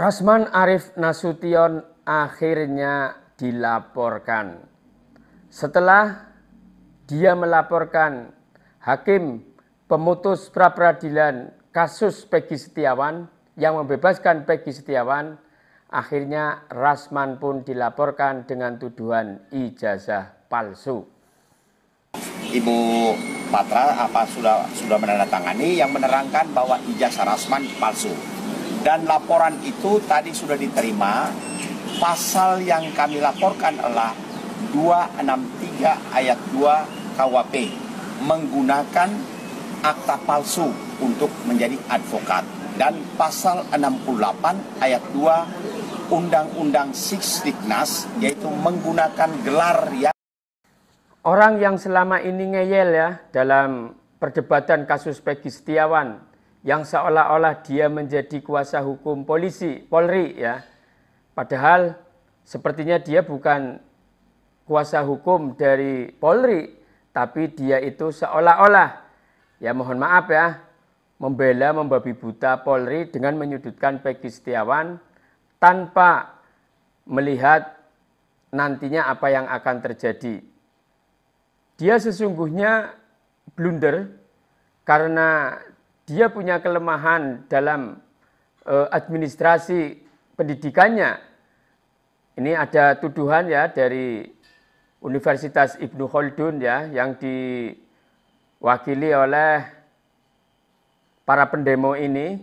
Rasman Arif Nasution akhirnya dilaporkan. Setelah dia melaporkan hakim pemutus pra peradilan kasus Peggy Setiawan yang membebaskan Peggy Setiawan, akhirnya Rasman pun dilaporkan dengan tuduhan ijazah palsu. Ibu Patra apa sudah sudah menandatangani yang menerangkan bahwa ijazah Rasman palsu? dan laporan itu tadi sudah diterima. Pasal yang kami laporkan adalah 263 ayat 2 KWP menggunakan akta palsu untuk menjadi advokat dan pasal 68 ayat 2 Undang-Undang Sikdiknas yaitu menggunakan gelar yang Orang yang selama ini ngeyel ya dalam perdebatan kasus Peggy Setiawan yang seolah-olah dia menjadi kuasa hukum polisi, Polri ya. Padahal sepertinya dia bukan kuasa hukum dari Polri, tapi dia itu seolah-olah ya mohon maaf ya, membela membabi buta Polri dengan menyudutkan Peggy Setiawan tanpa melihat nantinya apa yang akan terjadi. Dia sesungguhnya blunder karena dia punya kelemahan dalam uh, administrasi pendidikannya. Ini ada tuduhan ya dari Universitas Ibnu Khaldun ya yang diwakili oleh para pendemo ini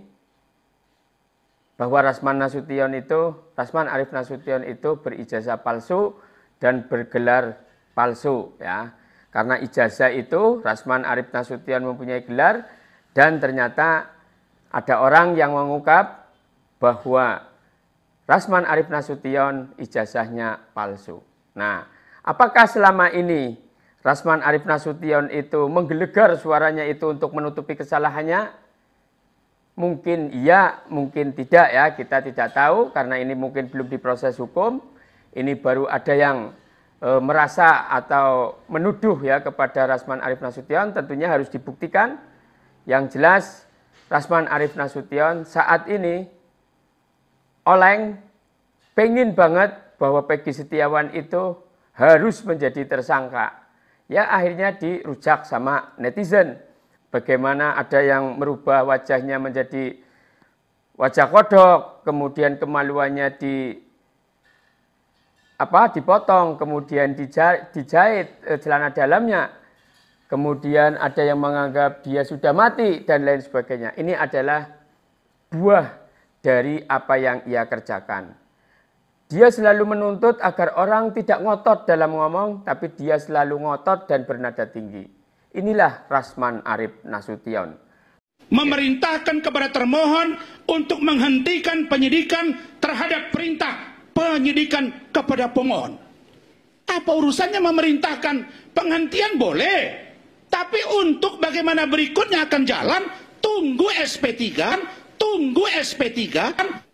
bahwa Rasman Nasution itu Rasman Arif Nasution itu berijazah palsu dan bergelar palsu ya. Karena ijazah itu Rasman Arif Nasution mempunyai gelar dan ternyata ada orang yang mengungkap bahwa Rasman Arif Nasution ijazahnya palsu. Nah, apakah selama ini Rasman Arif Nasution itu menggelegar suaranya itu untuk menutupi kesalahannya? Mungkin iya, mungkin tidak ya, kita tidak tahu karena ini mungkin belum diproses hukum. Ini baru ada yang e, merasa atau menuduh ya kepada Rasman Arif Nasution tentunya harus dibuktikan yang jelas, Rasman Arif Nasution saat ini oleng pengen banget bahwa Peggy Setiawan itu harus menjadi tersangka. Ya akhirnya dirujak sama netizen. Bagaimana ada yang merubah wajahnya menjadi wajah kodok, kemudian kemaluannya di apa dipotong, kemudian dijahit, dijahit eh, celana dalamnya kemudian ada yang menganggap dia sudah mati dan lain sebagainya. Ini adalah buah dari apa yang ia kerjakan. Dia selalu menuntut agar orang tidak ngotot dalam ngomong, tapi dia selalu ngotot dan bernada tinggi. Inilah Rasman Arif Nasution. Memerintahkan kepada termohon untuk menghentikan penyidikan terhadap perintah penyidikan kepada pemohon. Apa urusannya memerintahkan penghentian boleh, tapi untuk bagaimana berikutnya akan jalan, tunggu SP3, tunggu SP3,